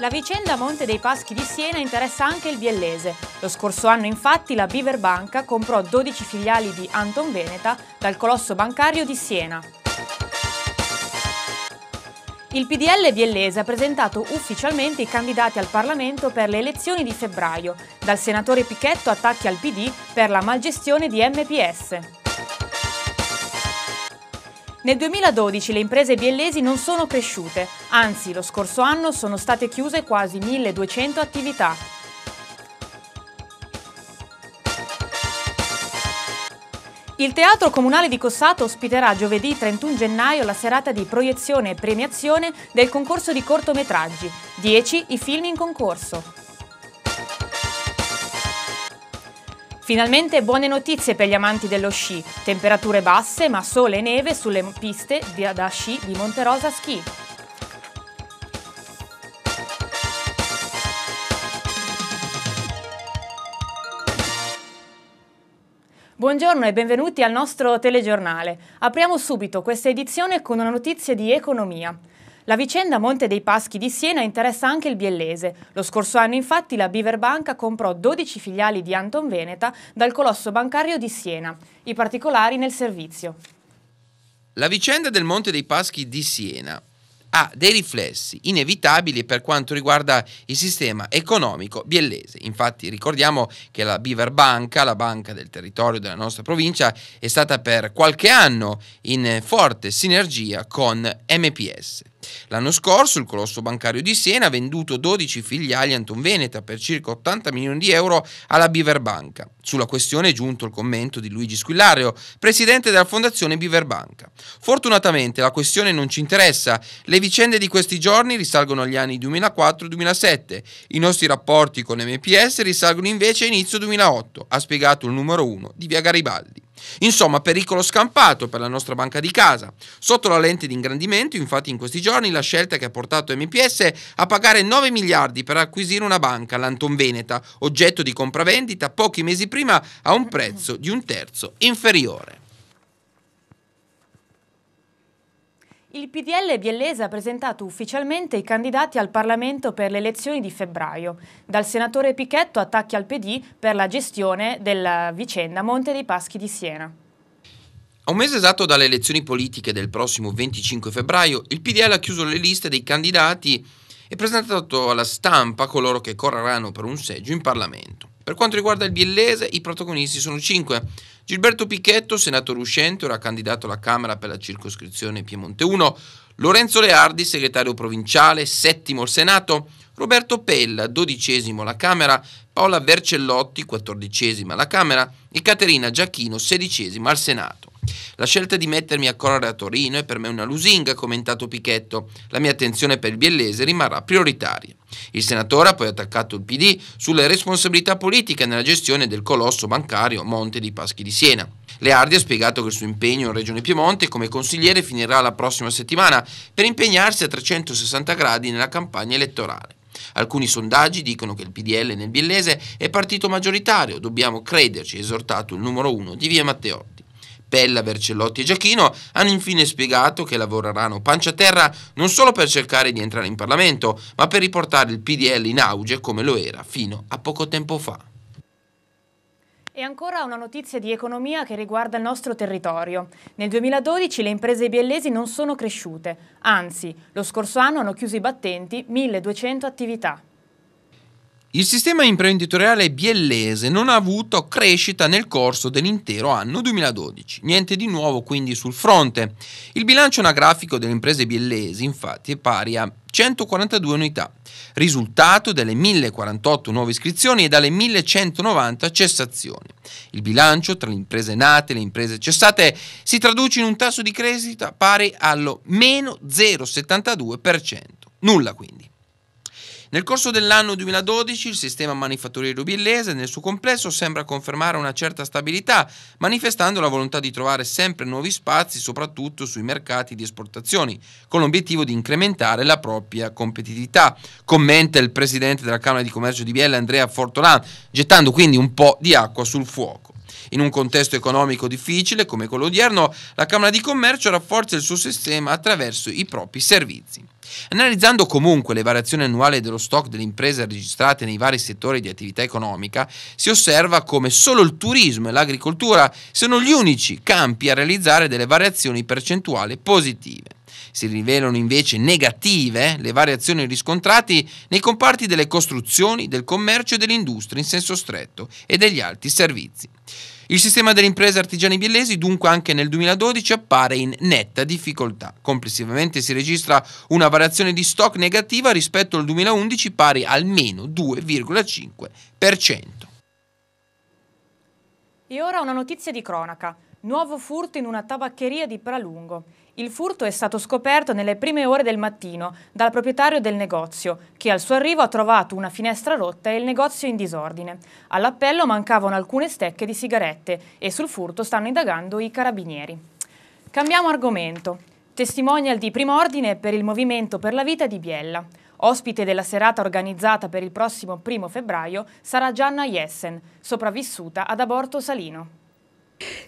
La vicenda Monte dei Paschi di Siena interessa anche il biellese. Lo scorso anno infatti la Beaver Banca comprò 12 filiali di Anton Veneta dal colosso bancario di Siena. Il PDL biellese ha presentato ufficialmente i candidati al Parlamento per le elezioni di febbraio, dal senatore Pichetto attacchi al PD per la malgestione di MPS. Nel 2012 le imprese biellesi non sono cresciute, anzi lo scorso anno sono state chiuse quasi 1200 attività. Il Teatro Comunale di Cossato ospiterà giovedì 31 gennaio la serata di proiezione e premiazione del concorso di cortometraggi, 10 i film in concorso. Finalmente buone notizie per gli amanti dello sci. Temperature basse ma sole e neve sulle piste da sci di Monterosa Ski. Buongiorno e benvenuti al nostro telegiornale. Apriamo subito questa edizione con una notizia di economia. La vicenda Monte dei Paschi di Siena interessa anche il biellese. Lo scorso anno infatti la Beaver comprò 12 filiali di Anton Veneta dal colosso bancario di Siena. I particolari nel servizio. La vicenda del Monte dei Paschi di Siena ha dei riflessi inevitabili per quanto riguarda il sistema economico biellese. Infatti ricordiamo che la Beaver Banca, la banca del territorio della nostra provincia, è stata per qualche anno in forte sinergia con MPS. L'anno scorso il colosso bancario di Siena ha venduto 12 filiali Anton Veneta per circa 80 milioni di euro alla Biverbanca. Sulla questione è giunto il commento di Luigi Squillario, presidente della fondazione Biverbanca. Fortunatamente la questione non ci interessa, le vicende di questi giorni risalgono agli anni 2004-2007, i nostri rapporti con MPS risalgono invece a inizio 2008, ha spiegato il numero 1 di Via Garibaldi. Insomma, pericolo scampato per la nostra banca di casa. Sotto la lente di ingrandimento, infatti, in questi giorni la scelta che ha portato MPS a pagare 9 miliardi per acquisire una banca, l'Anton Veneta, oggetto di compravendita pochi mesi prima a un prezzo di un terzo inferiore. Il PDL biellese ha presentato ufficialmente i candidati al Parlamento per le elezioni di febbraio. Dal senatore Pichetto attacchi al PD per la gestione della vicenda Monte dei Paschi di Siena. A un mese esatto dalle elezioni politiche del prossimo 25 febbraio, il PDL ha chiuso le liste dei candidati e presentato alla stampa coloro che correranno per un seggio in Parlamento. Per quanto riguarda il biellese, i protagonisti sono cinque, Gilberto Pichetto, senatore uscente, ora candidato alla Camera per la circoscrizione Piemonte 1, Lorenzo Leardi, segretario provinciale, settimo al Senato, Roberto Pella, dodicesimo alla Camera, Paola Vercellotti, quattordicesima alla Camera e Caterina Giacchino, sedicesima al Senato. La scelta di mettermi a correre a Torino è per me una lusinga, ha commentato Pichetto. La mia attenzione per il biellese rimarrà prioritaria. Il senatore ha poi attaccato il PD sulle responsabilità politiche nella gestione del colosso bancario Monte di Paschi di Siena. Leardi ha spiegato che il suo impegno in Regione Piemonte come consigliere finirà la prossima settimana per impegnarsi a 360 gradi nella campagna elettorale. Alcuni sondaggi dicono che il PDL nel Biellese è partito maggioritario, dobbiamo crederci, esortato il numero uno di Via Matteotti. Pella, Vercellotti e Giachino hanno infine spiegato che lavoreranno pancia terra non solo per cercare di entrare in Parlamento, ma per riportare il PDL in auge come lo era fino a poco tempo fa. E ancora una notizia di economia che riguarda il nostro territorio. Nel 2012 le imprese biellesi non sono cresciute, anzi, lo scorso anno hanno chiuso i battenti 1200 attività. Il sistema imprenditoriale biellese non ha avuto crescita nel corso dell'intero anno 2012. Niente di nuovo quindi sul fronte. Il bilancio anagrafico delle imprese biellesi infatti è pari a 142 unità, risultato delle 1048 nuove iscrizioni e dalle 1190 cessazioni. Il bilancio tra le imprese nate e le imprese cessate si traduce in un tasso di crescita pari allo meno 0,72%. Nulla quindi. Nel corso dell'anno 2012 il sistema manifatturiero biellese nel suo complesso sembra confermare una certa stabilità, manifestando la volontà di trovare sempre nuovi spazi, soprattutto sui mercati di esportazioni, con l'obiettivo di incrementare la propria competitività, commenta il presidente della Camera di Commercio di Biella Andrea Fortolan, gettando quindi un po' di acqua sul fuoco. In un contesto economico difficile come quello odierno, la Camera di Commercio rafforza il suo sistema attraverso i propri servizi. Analizzando comunque le variazioni annuali dello stock delle imprese registrate nei vari settori di attività economica, si osserva come solo il turismo e l'agricoltura siano gli unici campi a realizzare delle variazioni percentuali positive. Si rivelano invece negative le variazioni riscontrate nei comparti delle costruzioni, del commercio e dell'industria in senso stretto e degli alti servizi. Il sistema delle imprese artigiane biellesi dunque anche nel 2012 appare in netta difficoltà. Complessivamente si registra una variazione di stock negativa rispetto al 2011 pari al 2,5%. E ora una notizia di cronaca. Nuovo furto in una tabaccheria di Pralungo. Il furto è stato scoperto nelle prime ore del mattino dal proprietario del negozio, che al suo arrivo ha trovato una finestra rotta e il negozio in disordine. All'appello mancavano alcune stecche di sigarette e sul furto stanno indagando i carabinieri. Cambiamo argomento. Testimonial di primo ordine per il Movimento per la Vita di Biella. Ospite della serata organizzata per il prossimo primo febbraio sarà Gianna Jessen, sopravvissuta ad aborto salino.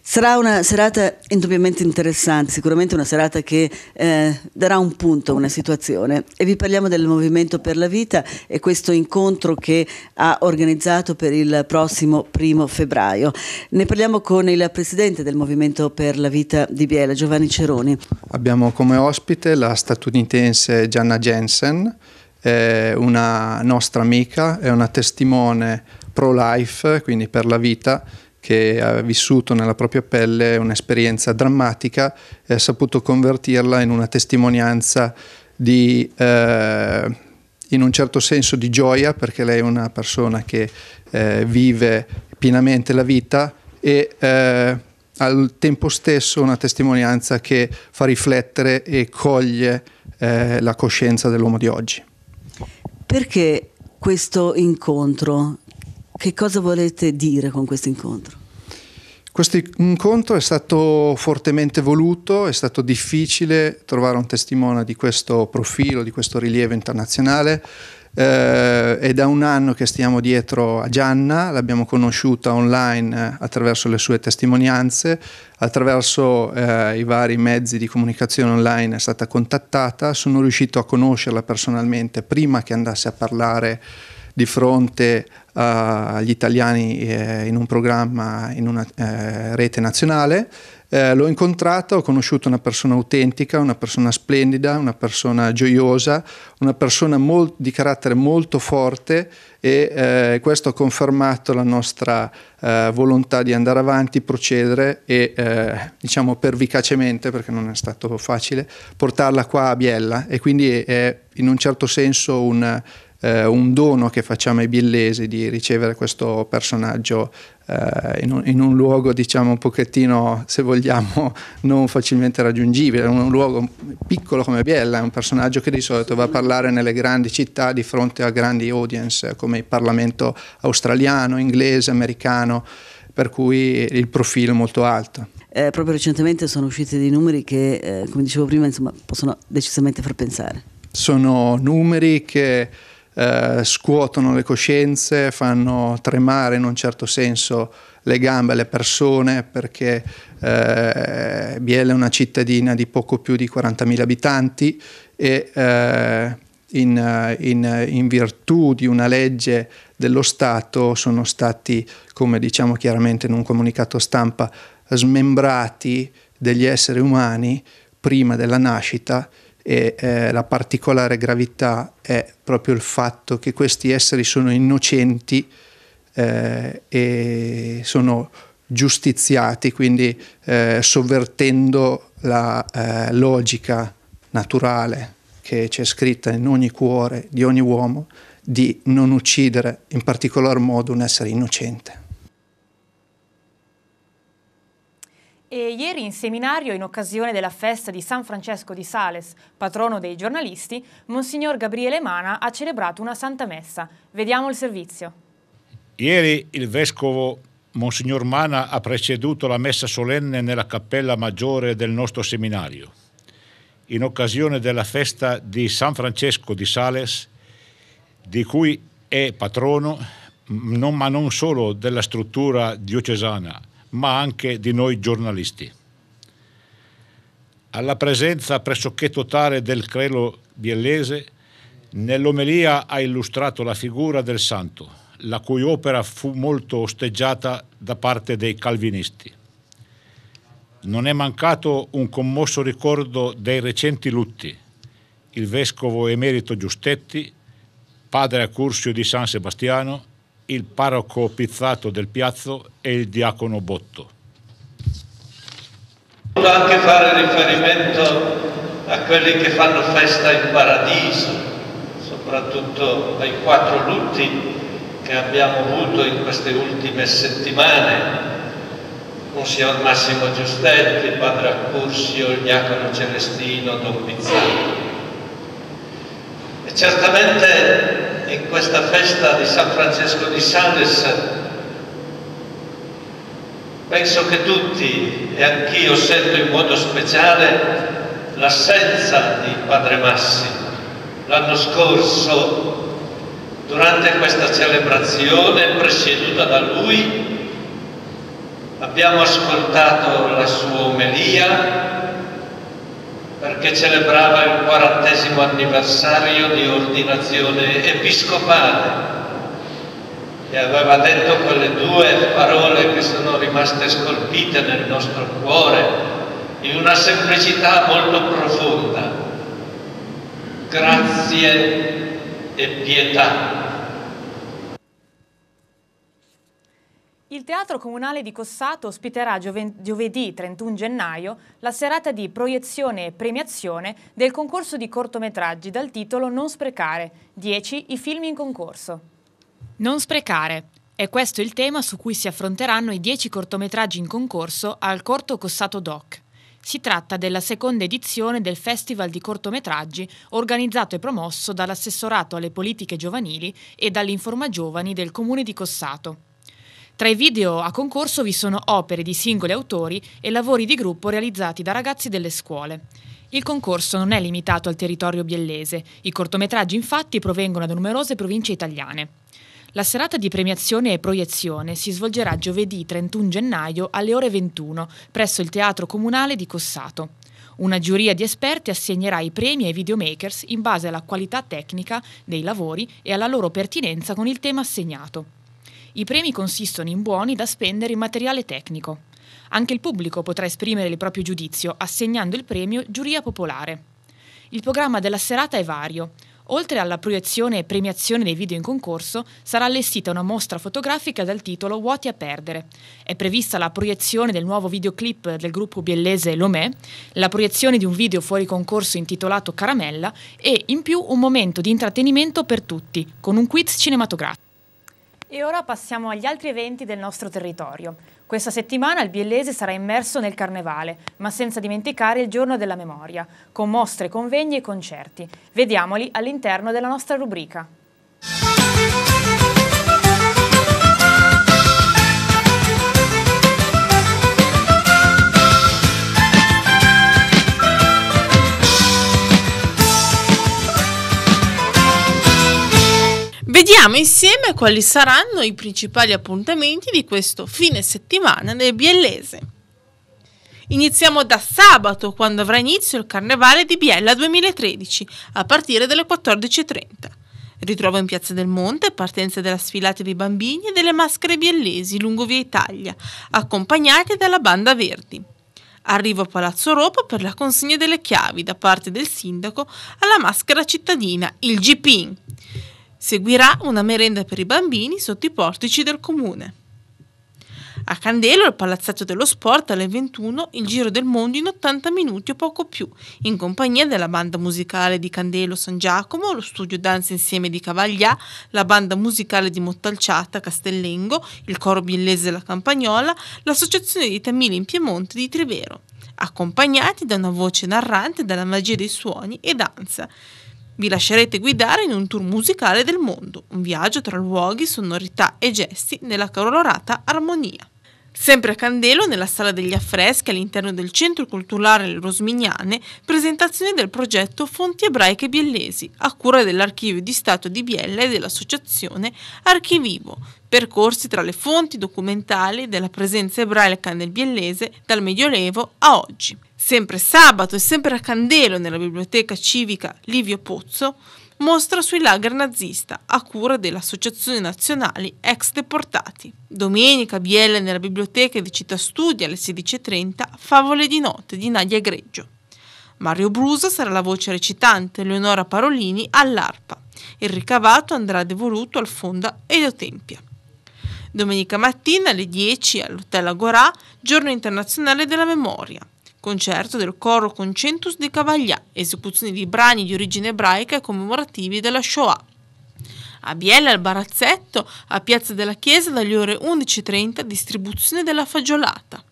Sarà una serata indubbiamente interessante, sicuramente una serata che eh, darà un punto a una situazione e vi parliamo del Movimento per la Vita e questo incontro che ha organizzato per il prossimo primo febbraio. Ne parliamo con il Presidente del Movimento per la Vita di Biela, Giovanni Ceroni. Abbiamo come ospite la statunitense Gianna Jensen, eh, una nostra amica, è una testimone pro-life, quindi per la vita, che ha vissuto nella propria pelle un'esperienza drammatica e ha saputo convertirla in una testimonianza di, eh, in un certo senso, di gioia, perché lei è una persona che eh, vive pienamente la vita e eh, al tempo stesso una testimonianza che fa riflettere e coglie eh, la coscienza dell'uomo di oggi. Perché questo incontro che cosa volete dire con questo incontro? Questo incontro è stato fortemente voluto, è stato difficile trovare un testimone di questo profilo, di questo rilievo internazionale. Eh, è da un anno che stiamo dietro a Gianna, l'abbiamo conosciuta online eh, attraverso le sue testimonianze, attraverso eh, i vari mezzi di comunicazione online è stata contattata, sono riuscito a conoscerla personalmente prima che andasse a parlare di fronte eh, agli italiani eh, in un programma in una eh, rete nazionale. Eh, l'ho incontrata, ho conosciuto una persona autentica, una persona splendida, una persona gioiosa, una persona molt- di carattere molto forte e eh, questo ha confermato la nostra eh, volontà di andare avanti, procedere e diciamo pervicacemente, perché non è stato facile, portarla qua a Biella e quindi è in un certo senso un eh, un dono che facciamo ai billesi di ricevere questo personaggio eh, in, un, in, un, luogo diciamo un pochettino se vogliamo non facilmente raggiungibile, un luogo piccolo come Biella, è un personaggio che di solito va a parlare nelle grandi città di fronte a grandi audience come il Parlamento australiano, inglese, americano, per cui il profilo è molto alto. Eh, proprio recentemente sono usciti dei numeri che, eh, come dicevo prima, insomma, possono decisamente far pensare. Sono numeri che eh, scuotono le coscienze, fanno tremare in un certo senso le gambe alle persone perché eh, Biella è una cittadina di poco più di 40.000 abitanti e eh, in, in, in, virtù di una legge dello Stato sono stati, come diciamo chiaramente in un comunicato stampa, smembrati degli esseri umani prima della nascita e eh, la particolare gravità è proprio il fatto che questi esseri sono innocenti eh, e sono giustiziati, quindi eh, sovvertendo la eh, logica naturale che c'è scritta in ogni cuore di ogni uomo di non uccidere in particolar modo un essere innocente. E ieri in seminario, in occasione della festa di San Francesco di Sales, patrono dei giornalisti, Monsignor Gabriele Mana ha celebrato una Santa Messa. Vediamo il servizio. Ieri il Vescovo Monsignor Mana ha preceduto la messa solenne nella cappella maggiore del nostro seminario. In occasione della festa di San Francesco di Sales, di cui è patrono, non, ma non solo della struttura diocesana, ma anche di noi giornalisti. Alla presenza pressoché totale del crelo biellese, nell'omelia ha illustrato la figura del santo, la cui opera fu molto osteggiata da parte dei calvinisti. Non è mancato un commosso ricordo dei recenti lutti. Il vescovo emerito Giustetti, padre a Cursio di San Sebastiano, il parroco Pizzato del Piazzo e il diacono Botto. Voglio anche fare riferimento a quelli che fanno festa in paradiso, soprattutto ai quattro lutti che abbiamo avuto in queste ultime settimane, Monsignor Massimo Giustetti, Padre Accursio, il Diacono Celestino, Don Pizzato. E certamente in questa festa di San Francesco di Sales penso che tutti e anch'io sento in modo speciale l'assenza di Padre Massimo. L'anno scorso, durante questa celebrazione presieduta da lui, abbiamo ascoltato la sua omelia che celebrava il quarantesimo anniversario di ordinazione episcopale e aveva detto quelle due parole che sono rimaste scolpite nel nostro cuore in una semplicità molto profonda, grazie e pietà. Il Teatro Comunale di Cossato ospiterà giovedì 31 gennaio la serata di proiezione e premiazione del concorso di cortometraggi dal titolo Non sprecare, 10 i film in concorso. Non sprecare. È questo il tema su cui si affronteranno i 10 cortometraggi in concorso al Corto Cossato Doc. Si tratta della seconda edizione del Festival di cortometraggi organizzato e promosso dall'assessorato alle politiche giovanili e dall'Informa Giovani del Comune di Cossato. Tra i video a concorso vi sono opere di singoli autori e lavori di gruppo realizzati da ragazzi delle scuole. Il concorso non è limitato al territorio biellese, i cortometraggi infatti provengono da numerose province italiane. La serata di premiazione e proiezione si svolgerà giovedì 31 gennaio alle ore 21 presso il Teatro Comunale di Cossato. Una giuria di esperti assegnerà i premi ai videomakers in base alla qualità tecnica dei lavori e alla loro pertinenza con il tema assegnato. I premi consistono in buoni da spendere in materiale tecnico. Anche il pubblico potrà esprimere il proprio giudizio assegnando il premio Giuria Popolare. Il programma della serata è vario. Oltre alla proiezione e premiazione dei video in concorso, sarà allestita una mostra fotografica dal titolo Vuoti a perdere. È prevista la proiezione del nuovo videoclip del gruppo biellese Lomé, la proiezione di un video fuori concorso intitolato Caramella e, in più, un momento di intrattenimento per tutti, con un quiz cinematografico. E ora passiamo agli altri eventi del nostro territorio. Questa settimana il Biellese sarà immerso nel carnevale, ma senza dimenticare il giorno della memoria, con mostre, convegni e concerti. Vediamoli all'interno della nostra rubrica. Vediamo insieme quali saranno i principali appuntamenti di questo fine settimana nel Biellese. Iniziamo da sabato, quando avrà inizio il Carnevale di Biella 2013, a partire dalle 14.30. Ritrovo in Piazza del Monte partenza della sfilata dei bambini e delle maschere biellesi lungo via Italia, accompagnate dalla banda Verdi. Arrivo a Palazzo Ropa per la consegna delle chiavi da parte del sindaco alla maschera cittadina, il GPIN. Seguirà una merenda per i bambini sotto i portici del comune. A Candelo, al Palazzetto dello Sport, alle 21, il Giro del Mondo in 80 minuti o poco più, in compagnia della banda musicale di Candelo San Giacomo, lo studio Danza Insieme di Cavaglià, la banda musicale di Mottalciata Castellengo, il coro biellese La Campagnola, l'associazione di Tamili in Piemonte di Trivero, accompagnati da una voce narrante della magia dei suoni e danza. Vi lascerete guidare in un tour musicale del mondo, un viaggio tra luoghi, sonorità e gesti nella colorata armonia. Sempre a Candelo, nella sala degli affreschi all'interno del Centro Culturale Rosmignane, presentazione del progetto Fonti ebraiche biellesi, a cura dell'Archivio di Stato di Biella e dell'associazione Archivivo, percorsi tra le fonti documentali della presenza ebraica nel biellese dal Medioevo a oggi. Sempre sabato e sempre a Candelo, nella biblioteca civica Livio Pozzo, mostra sui lager nazista a cura dell'Associazione Nazionali Ex Deportati. Domenica Biele nella biblioteca di Città Studi alle 16.30 Favole di notte di Nadia Greggio. Mario Brusa sarà la voce recitante, Leonora Parolini all'arpa. Il ricavato andrà devoluto al Fonda Edo Tempia. Domenica mattina alle 10 all'Hotel Agorà, Giorno Internazionale della Memoria concerto del coro Concentus di Cavaglià, esecuzioni di brani di origine ebraica e commemorativi della Shoah. A Biella al Barazzetto, a Piazza della Chiesa dalle ore 11.30 distribuzione della fagiolata.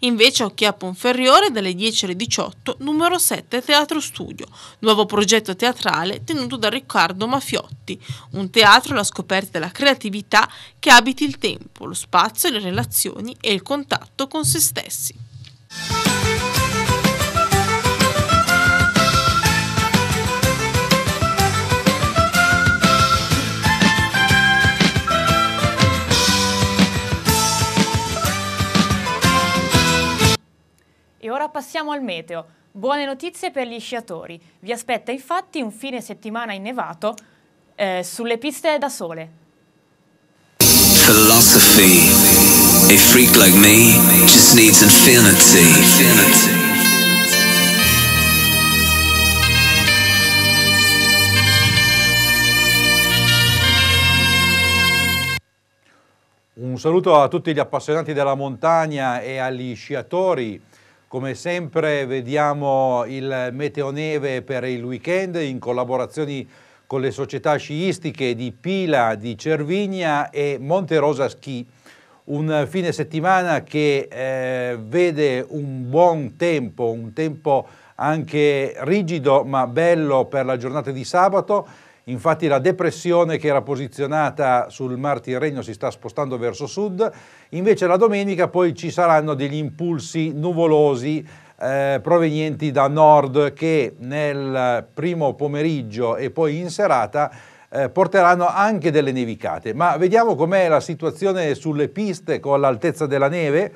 Invece a Occhia Ponferriore dalle 10 alle 18, numero 7 Teatro Studio, nuovo progetto teatrale tenuto da Riccardo Mafiotti, un teatro alla scoperta della creatività che abiti il tempo, lo spazio, le relazioni e il contatto con se stessi. Ora passiamo al meteo. Buone notizie per gli sciatori. Vi aspetta infatti un fine settimana innevato eh, sulle piste da sole. Philosophy. A freak like me just needs infinity. infinity. Un saluto a tutti gli appassionati della montagna e agli sciatori. Come sempre vediamo il meteoneve per il weekend in collaborazione con le società sciistiche di Pila, di Cervigna e Monterosa Ski. Un fine settimana che eh, vede un buon tempo, un tempo anche rigido ma bello per la giornata di sabato Infatti la depressione che era posizionata sul Mar Tirreno si sta spostando verso sud, invece la domenica poi ci saranno degli impulsi nuvolosi eh, provenienti da nord che nel primo pomeriggio e poi in serata eh, porteranno anche delle nevicate. Ma vediamo com'è la situazione sulle piste con l'altezza della neve.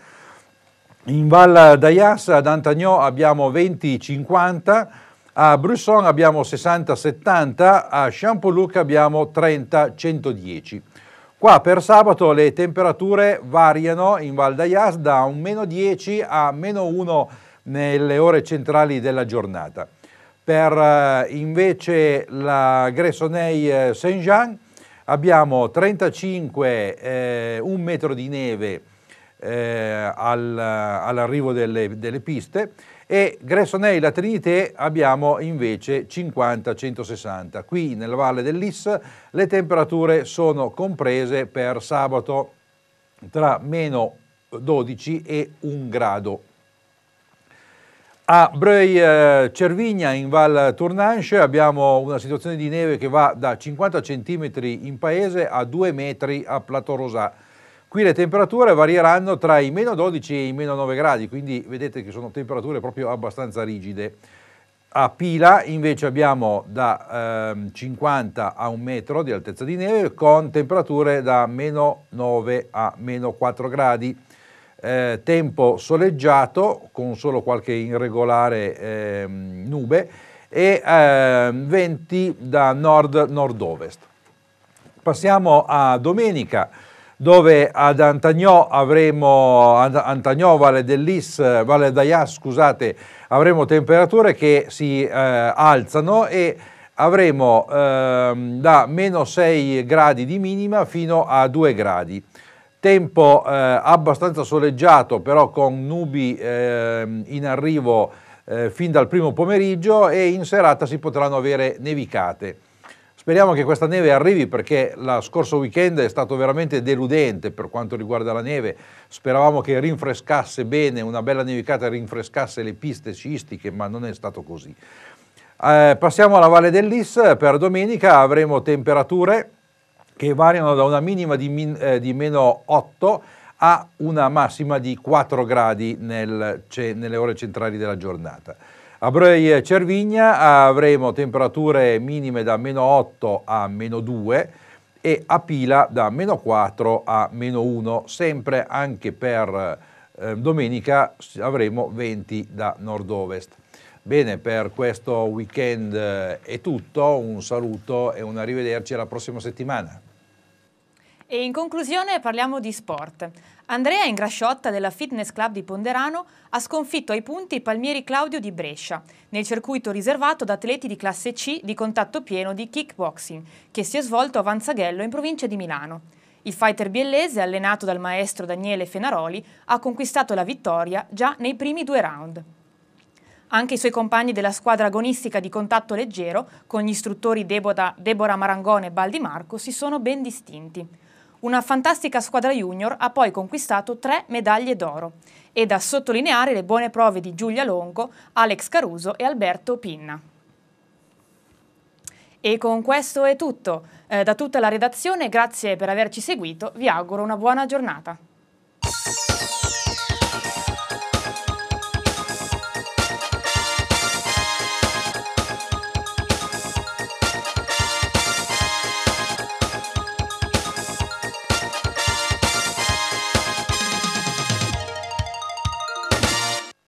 In Val d'Ayas ad Antagnò abbiamo 20-50 a Brusson abbiamo 60-70, a Champoluc abbiamo 30-110. Qua per sabato le temperature variano in Val d'Ayas da un meno 10 a meno 1 nelle ore centrali della giornata. Per eh, invece la Gressoney eh, Saint-Jean abbiamo 35, eh, un metro di neve eh, all'arrivo delle, delle piste e Gressonei la Trinité abbiamo invece 50-160. Qui nella valle dell'Is le temperature sono comprese per sabato tra meno 12 e 1 grado. A Breuil eh, Cervigna in Val Tournanche abbiamo una situazione di neve che va da 50 cm in paese a 2 metri a Platorosà. Qui le temperature varieranno tra i meno 12 e i meno 9 gradi, quindi vedete che sono temperature proprio abbastanza rigide. A Pila invece abbiamo da eh, 50 a 1 metro di altezza di neve con temperature da meno 9 a meno 4 gradi. Eh, tempo soleggiato con solo qualche irregolare eh, nube e ehm, venti da nord-nord-ovest. Passiamo a domenica dove ad Antagnò avremo, Antagnò, Valle dell'Is, eh, Valle d'Aia, scusate, avremo temperature che si eh, alzano e avremo eh, da meno 6 gradi di minima fino a 2 gradi. Tempo eh, abbastanza soleggiato, però con nubi ehm, in arrivo eh, fin dal primo pomeriggio e in serata si potranno avere nevicate. Speriamo che questa neve arrivi perché la scorso weekend è stato veramente deludente per quanto riguarda la neve. Speravamo che rinfrescasse bene, una bella nevicata rinfrescasse le piste sciistiche, ma non è stato così. Eh, passiamo alla Valle dell'Is, per domenica avremo temperature che variano da una minima di, min, eh, di meno 8 a una massima di 4 gradi nel, nelle ore centrali della giornata. A Breuil Cervigna avremo temperature minime da meno 8 a meno 2 e a Pila da meno 4 a meno 1, sempre anche per eh, domenica avremo 20 da nord-ovest. Bene, per questo weekend eh, è tutto, un saluto e un arrivederci alla prossima settimana. E in conclusione parliamo di sport. Andrea Ingrasciotta della Fitness Club di Ponderano ha sconfitto ai punti i Palmieri Claudio di Brescia nel circuito riservato ad atleti di classe C di contatto pieno di kickboxing che si è svolto a Vanzaghello in provincia di Milano. Il fighter biellese, allenato dal maestro Daniele Fenaroli, ha conquistato la vittoria già nei primi due round. Anche i suoi compagni della squadra agonistica di contatto leggero, con gli istruttori Debora Marangone e Baldi Marco, si sono ben distinti. Una fantastica squadra junior ha poi conquistato tre medaglie d'oro e da sottolineare le buone prove di Giulia Longo, Alex Caruso e Alberto Pinna. E con questo è tutto. Eh, da tutta la redazione grazie per averci seguito, vi auguro una buona giornata.